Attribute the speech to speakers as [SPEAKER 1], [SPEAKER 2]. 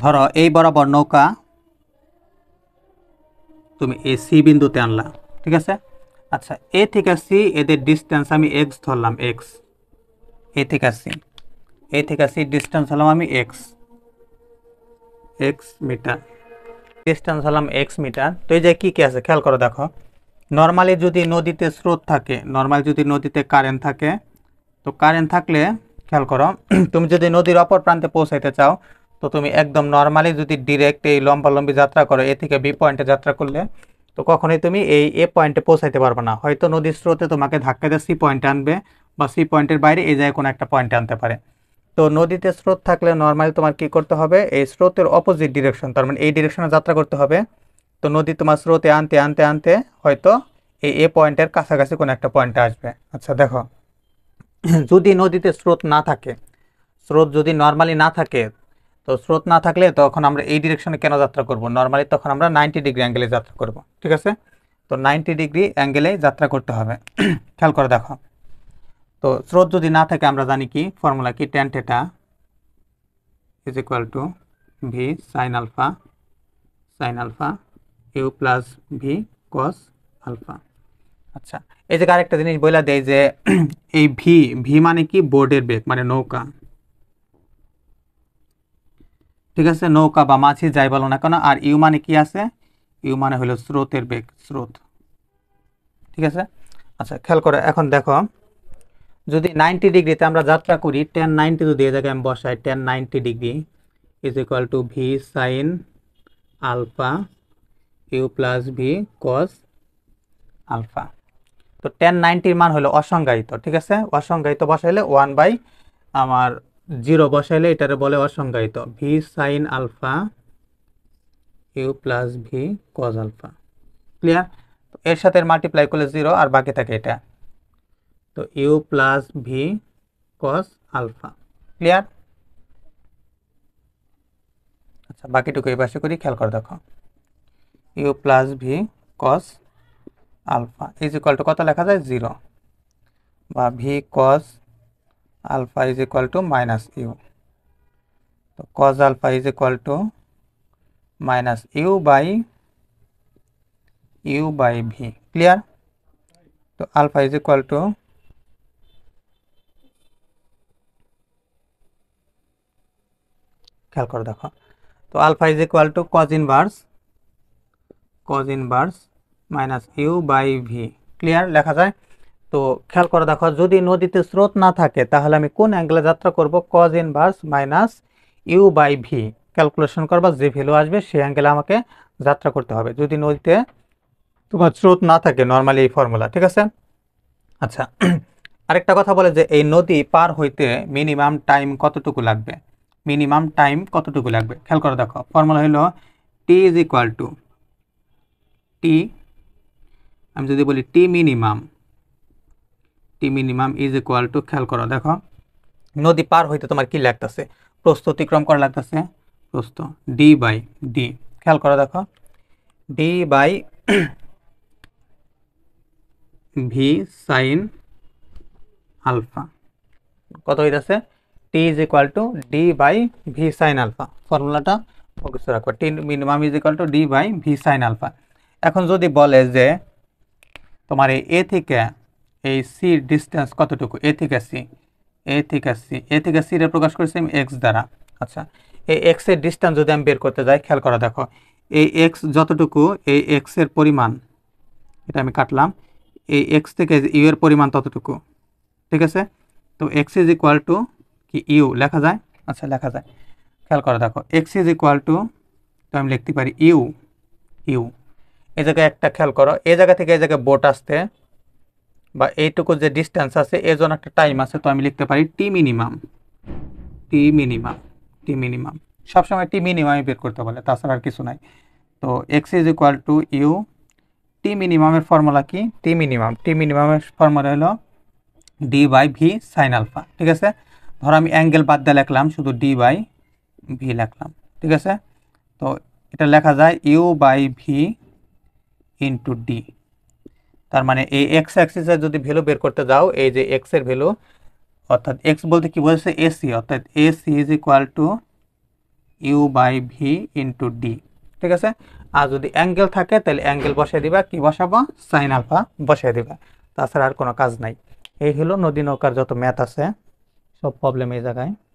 [SPEAKER 1] ধরো এই বরাবর নৌকা তুমি এ সি বিন্দুতে আনলা ঠিক আছে আচ্ছা এ থেকে সি এদের ডিস্টেন্স আমি এক্স ধরলাম এক্স এ থেকে সি এ থেকে সি ডিস্টেন্স হলাম আমি এক্স এক্স মিটার ডিস্টেন্স হলাম এক্স মিটার তো এই যে কী কী আছে খেয়াল করো দেখো নর্মালি যদি নদীতে স্রোত থাকে নর্মালি যদি নদীতে কারেন্ট থাকে তো কারেন্ট থাকলে খেয়াল করো তুমি যদি নদীর অপর প্রান্তে পৌঁছাইতে চাও তো তুমি একদম নর্মালি যদি ডিরেক্ট এই লম্বালম্বি যাত্রা করো এ থেকে বি পয়েন্টে যাত্রা করলে তো কখনোই তুমি এই এ পয়েন্টে পৌঁছাইতে পারবে না হয়তো নদীর স্রোতে তোমাকে ধাক্কা দিয়ে সি পয়েন্টে আনবে বা সি পয়েন্টের বাইরে এই জায়গায় কোনো একটা পয়েন্টে আনতে পারে তো নদীতে স্রোত থাকলে নর্মালি তোমার কি করতে হবে এই স্রোতের অপোজিট ডিরেকশন তার মানে এই ডিরেকশনে যাত্রা করতে হবে তো নদী তোমার স্রোতে আনতে আনতে আনতে হয়তো এই এ পয়েন্টের কাছাকাছি কোনো একটা পয়েন্টে আসবে আচ্ছা দেখো যদি নদীতে স্রোত না থাকে স্রোত যদি নর্মালি না থাকে তো স্রোত না থাকলে তখন আমরা এই ডিরেকশনে কেন যাত্রা করব নর্মালি তখন আমরা নাইনটি ডিগ্রি অ্যাঙ্গেলে যাত্রা করব ঠিক আছে তো নাইনটি ডিগ্রি অ্যাঙ্গেলে যাত্রা করতে হবে খেয়াল করে দেখো তো স্রোত যদি না থাকে আমরা জানি কি ফর্মুলা কি tan theta is equal to V sine alpha sine alpha U plus V cos alpha আচ্ছা এই যে আরেকটা জিনিস বলে দেয় যে এই ভি ভি মানে কি বোর্ডের বেগ মানে নৌকা ঠিক আছে নৌকা বা মাছি যাই বলো না কেন আর ইউ মানে কি আছে ইউ মানে হলো স্রোতের বেগ স্রোত ঠিক আছে আচ্ছা খেয়াল করে এখন দেখো যদি নাইনটি ডিগ্রিতে আমরা যাত্রা করি টেন নাইনটি যদি এ জায়গায় আমি বসাই tan ninety degree is equal to V sine alpha U plus V cos alpha তো টেন নাইনটির মান হলো অসংজ্ঞায়িত ঠিক আছে অসংজ্ঞায়িত বসাইলে ওয়ান বাই আমার জিরো বসাইলে এটারে বলে অসংজ্ঞায়িত V sine alpha U plus V cos alpha clear এর সাথে মাল্টিপ্লাই করলে জিরো আর বাকি থাকে এটা তো U plus V cos alpha clear আচ্ছা বাকিটুকু এই পাশে করি খেয়াল করে দেখো U plus V cos alpha is equal to কত লেখা যায় জিরো বা V cos alpha is equal to minus U तो cos alpha is equal to minus U by U by V clear तो अल्फा इज इक्वल टू ख्याल कर देखो तो alpha is equal to cos bars cos bars minus U by V clear लेखा जाए তো খেয়াল করে দেখো যদি নদীতে স্রোত না থাকে তাহলে আমি কোন অ্যাঙ্গেলে যাত্রা করব cos inverse minus U by V calculation করবা যে ভ্যালু আসবে সেই অ্যাঙ্গেলে আমাকে যাত্রা করতে হবে যদি নদীতে তোমার স্রোত না থাকে নর্মালি এই ফর্মুলা ঠিক আছে আচ্ছা আরেকটা কথা বলে যে এই নদী পার হইতে মিনিমাম টাইম কতটুকু লাগবে মিনিমাম টাইম কতটুকু লাগবে খেয়াল করে দেখো ফর্মুলা হইল T is equal to T আমি যদি বলি T minimum T minimum is equal to খেয়াল করো দেখো নদী পার হইতে তোমার কি লাগতেছে প্রস্থ অতিক্রম করা লাগতেছে প্রস্থ ডি বাই ডি খেয়াল করো দেখো D by V sine alpha কত হইতেছে T is equal to D by V sine alpha ফর্মুলাটা ফোকাস রাখো T minimum is equal to D by V sine alpha এখন যদি বলে যে তোমার এ থেকে এই সির ডিস্টেন্স কতটুকু এ থেকে সি এ থেকে সি এ থেকে সিরে প্রকাশ করেছি আমি এক্স দ্বারা আচ্ছা এই এক্সের ডিস্টেন্স যদি আমি বের করতে যাই খেয়াল করা দেখো এই এক্স যতটুকু এই এক্সের পরিমাণ এটা আমি কাটলাম এই এক্স থেকে ইউ এর পরিমাণ ততটুকু ঠিক আছে তো এক্স ইজ ইকুয়াল টু কি ইউ লেখা যায় আচ্ছা লেখা যায় খেয়াল করা দেখো এক্স ইজ ইকুয়াল টু তো আমি লিখতে পারি ইউ ইউ এই জায়গায় একটা খেয়াল করো এই জায়গা থেকে এই জায়গায় বোট আসতে বা এইটুকু যে ডিস্টেন্স আছে এর জন্য একটা টাইম আছে তো আমি লিখতে পারি T minimum T minimum T minimum সবসময় টি মিনিমামই বের করতে বলে তাছাড়া আর কিছু নাই তো X is equal to U T মিনিমামের ফর্মুলা কি টি মিনিমাম টি মিনিমামের ফর্মুলা হলো D by V sine alpha ঠিক আছে ধরো আমি অ্যাঙ্গেল বাদ দিয়ে লিখলাম শুধু ডি বাই ভি লিখলাম ঠিক আছে তো এটা লেখা যায় U by V into D তার মানে এই এক্স অ্যাক্সিসের যদি ভ্যালু বের করতে যাও এই যে এক্স এর ভ্যালু অর্থাৎ এক্স বলতে কি বলছে এসি অর্থাৎ AC is equal to U by V into D ঠিক আছে আর যদি অ্যাঙ্গেল থাকে তাহলে অ্যাঙ্গেল বসিয়ে দিবা কি বসাবো সাইন আলফা বসিয়ে দিবা তাছাড়া আর কোনো কাজ নাই এই হলো নদী নৌকার যত ম্যাথ আছে সব প্রবলেম এই জায়গায়